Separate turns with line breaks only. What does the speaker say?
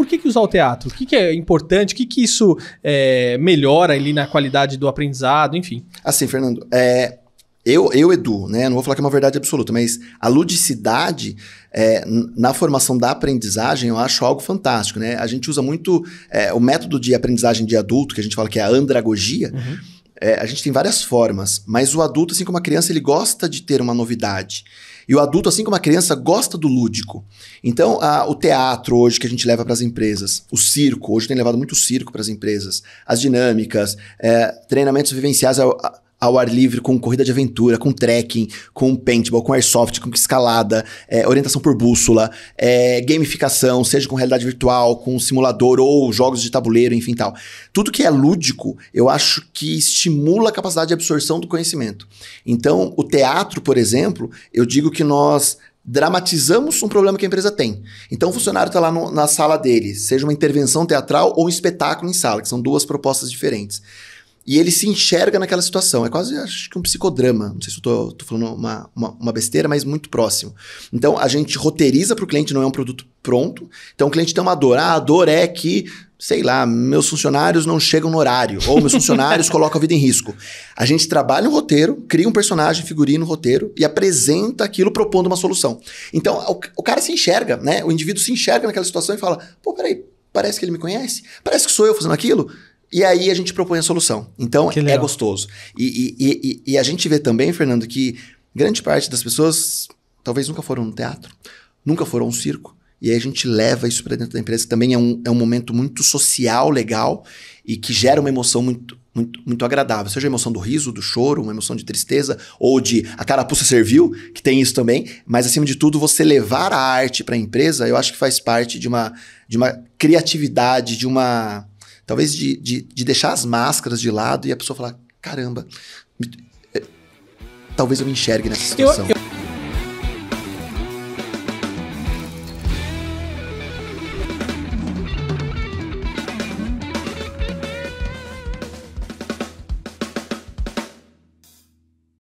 por que, que usar o teatro? O que, que é importante? O que, que isso é, melhora ali na qualidade do aprendizado, enfim? Assim, Fernando, é, eu, eu, Edu, né? Não vou falar que é uma verdade absoluta, mas a ludicidade é, na formação da aprendizagem eu acho algo fantástico, né? A gente usa muito é, o método de aprendizagem de adulto, que a gente fala que é a andragogia. Uhum. É, a gente tem várias formas, mas o adulto, assim como a criança, ele gosta de ter uma novidade. E o adulto, assim como a criança, gosta do lúdico. Então, a, o teatro hoje que a gente leva para as empresas, o circo, hoje tem levado muito circo para as empresas, as dinâmicas, é, treinamentos vivenciais. É a, a, ao ar livre com corrida de aventura, com trekking, com paintball, com airsoft, com escalada, é, orientação por bússola, é, gamificação, seja com realidade virtual, com simulador ou jogos de tabuleiro, enfim tal. Tudo que é lúdico, eu acho que estimula a capacidade de absorção do conhecimento. Então, o teatro, por exemplo, eu digo que nós dramatizamos um problema que a empresa tem. Então o funcionário está lá no, na sala dele, seja uma intervenção teatral ou um espetáculo em sala, que são duas propostas diferentes. E ele se enxerga naquela situação. É quase, acho que um psicodrama. Não sei se eu tô, tô falando uma, uma, uma, besteira, mas muito próximo. Então, a gente roteiriza para o cliente, não é um produto pronto. Então, o cliente tem uma dor. Ah, a dor é que, sei lá, meus funcionários não chegam no horário. Ou meus funcionários colocam a vida em risco. A gente trabalha um roteiro, cria um personagem, figurino, roteiro e apresenta aquilo propondo uma solução. Então, o, o cara se enxerga, né? O indivíduo se enxerga naquela situação e fala, pô, peraí, parece que ele me conhece? Parece que sou eu fazendo aquilo? E aí a gente propõe a solução. Então é gostoso. E, e, e, e, a gente vê também, Fernando, que grande parte das pessoas talvez nunca foram no teatro, nunca foram a um circo. E aí a gente leva isso para dentro da empresa, que também é um, é um momento muito social, legal, e que gera uma emoção muito, muito, muito agradável. Seja a emoção do riso, do choro, uma emoção de tristeza, ou de a carapuça serviu, que tem isso também. Mas acima de tudo, você levar a arte para a empresa, eu acho que faz parte de uma, de uma criatividade, de uma talvez de, de, de deixar as máscaras de lado e a pessoa falar: caramba, me, é, talvez eu me enxergue nessa situação. Eu, eu...